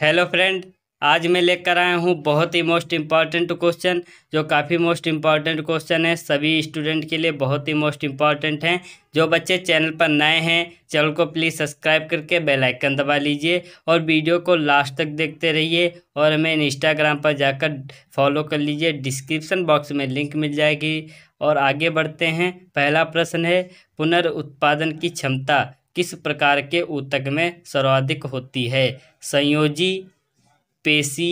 hello friend आज मैं लेकर आया हूँ बहुत ही मोस्ट इम्पॉर्टेंट क्वेश्चन जो काफ़ी मोस्ट इम्पॉर्टेंट क्वेश्चन है सभी स्टूडेंट के लिए बहुत ही मोस्ट इम्पॉर्टेंट हैं जो बच्चे चैनल पर नए हैं चैनल को प्लीज़ सब्सक्राइब करके बेल आइकन दबा लीजिए और वीडियो को लास्ट तक देखते रहिए और हमें इंस्टाग्राम पर जाकर फॉलो कर लीजिए डिस्क्रिप्सन बॉक्स में लिंक मिल जाएगी और आगे बढ़ते हैं पहला प्रश्न है पुनर्उत्पादन की क्षमता किस प्रकार के ऊतक में सर्वाधिक होती है संयोजी पेशी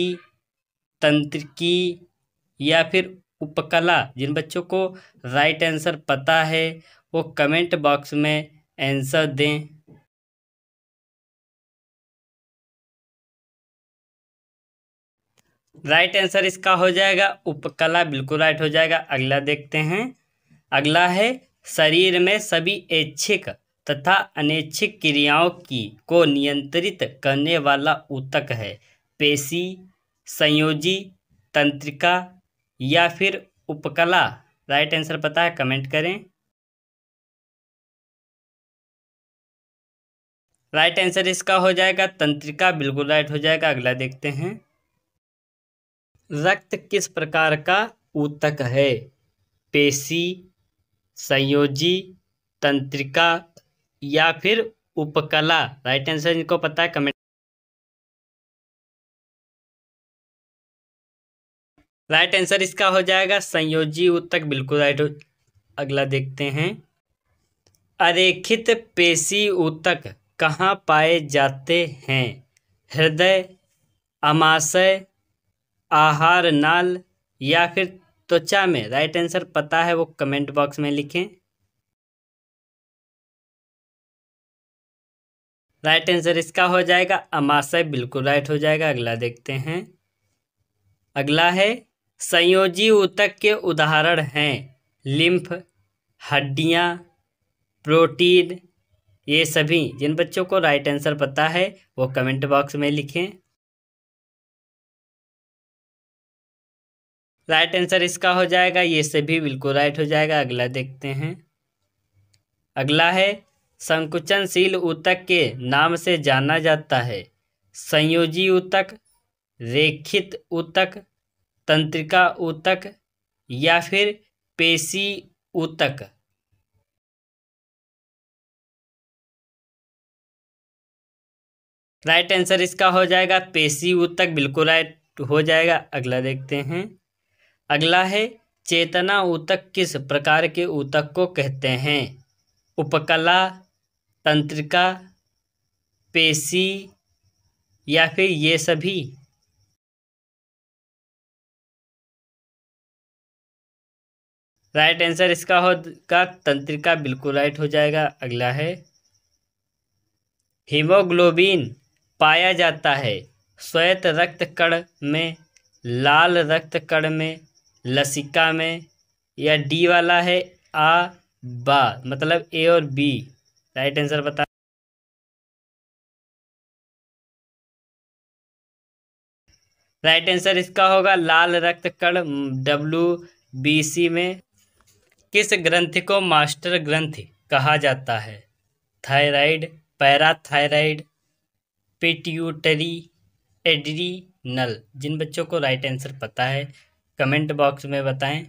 तंत्रिकी या फिर उपकला जिन बच्चों को राइट आंसर पता है वो कमेंट बॉक्स में आंसर दें राइट आंसर इसका हो जाएगा उपकला बिल्कुल राइट हो जाएगा अगला देखते हैं अगला है शरीर में सभी ऐच्छिक तथा अनैच्छिक क्रियाओं की को नियंत्रित करने वाला ऊतक है पेशी संयोजी तंत्रिका या फिर उपकला राइट आंसर पता है कमेंट करें राइट आंसर इसका हो जाएगा तंत्रिका बिल्कुल राइट हो जाएगा अगला देखते हैं रक्त किस प्रकार का ऊतक है पेशी संयोजी तंत्रिका या फिर उपकला राइट आंसर इनको पता है कमेंट राइट आंसर इसका हो जाएगा संयोजी उत्तक बिल्कुल राइट अगला देखते हैं अरेखित पेशी ऊतक कहाँ पाए जाते हैं हृदय अमाशय आहार नाल या फिर त्वचा में राइट आंसर पता है वो कमेंट बॉक्स में लिखें राइट आंसर इसका हो जाएगा अमाशय बिल्कुल राइट हो जाएगा अगला देखते हैं अगला है संयोजी ऊतक के उदाहरण हैं लिम्फ हड्डियाँ प्रोटीन ये सभी जिन बच्चों को राइट आंसर पता है वो कमेंट बॉक्स में लिखें राइट आंसर इसका हो जाएगा ये सभी बिल्कुल राइट हो जाएगा अगला देखते हैं अगला है संकुचनशील ऊतक के नाम से जाना जाता है संयोजी ऊतक रेखित ऊतक तंत्रिका ऊतक या फिर पेशी ऊतक राइट आंसर इसका हो जाएगा पेशी ऊतक बिल्कुल राइट हो जाएगा अगला देखते हैं अगला है चेतना ऊतक किस प्रकार के ऊतक को कहते हैं उपकला तंत्रिका पेशी या फिर ये सभी राइट आंसर इसका होगा तंत्रिका बिल्कुल राइट हो जाएगा अगला है हीमोग्लोबिन पाया जाता है श्वेत रक्त कण में लाल रक्त कण में लसिका में या डी वाला है आ बा मतलब ए और बी राइट आंसर बता राइट आंसर इसका होगा लाल रक्त कण डब्ल्यू बी सी में किस ग्रंथि को मास्टर ग्रंथि कहा जाता है थायराइड पैराथायराइड पिट्यूटरी एड्रीनल जिन बच्चों को राइट आंसर पता है कमेंट बॉक्स में बताएं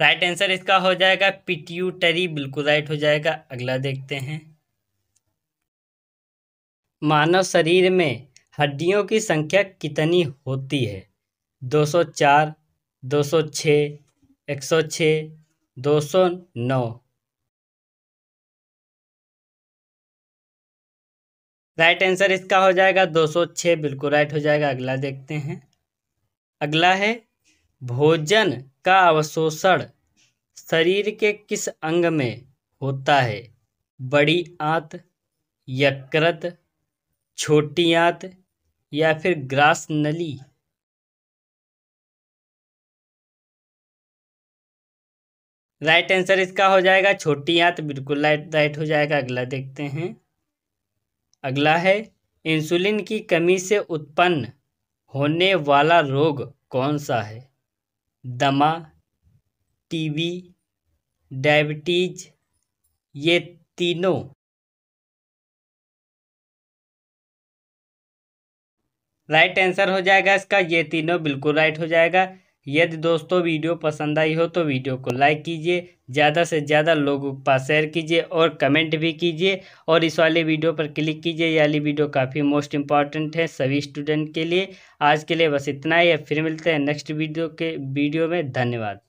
राइट आंसर इसका हो जाएगा पिट्यूटरी बिल्कुल राइट हो जाएगा अगला देखते हैं मानव शरीर में हड्डियों की संख्या कितनी होती है 204, 206, 106, 209 राइट आंसर इसका हो जाएगा 206 बिल्कुल राइट हो जाएगा अगला देखते हैं अगला है भोजन का अवशोषण शरीर के किस अंग में होता है बड़ी आंत यकृत छोटी आंत या फिर ग्रास नली राइट आंसर इसका हो जाएगा छोटी आंत बिल्कुल राइट राइट हो जाएगा अगला देखते हैं अगला है इंसुलिन की कमी से उत्पन्न होने वाला रोग कौन सा है दमा टीबी डायबिटीज ये तीनों राइट right आंसर हो जाएगा इसका ये तीनों बिल्कुल राइट हो जाएगा यदि दोस्तों वीडियो पसंद आई हो तो वीडियो को लाइक कीजिए ज़्यादा से ज़्यादा लोगों के पास शेयर कीजिए और कमेंट भी कीजिए और इस वाले वीडियो पर क्लिक कीजिए ये वाली वीडियो काफ़ी मोस्ट इंपॉर्टेंट है सभी स्टूडेंट के लिए आज के लिए बस इतना ही फिर मिलते हैं नेक्स्ट वीडियो के वीडियो में धन्यवाद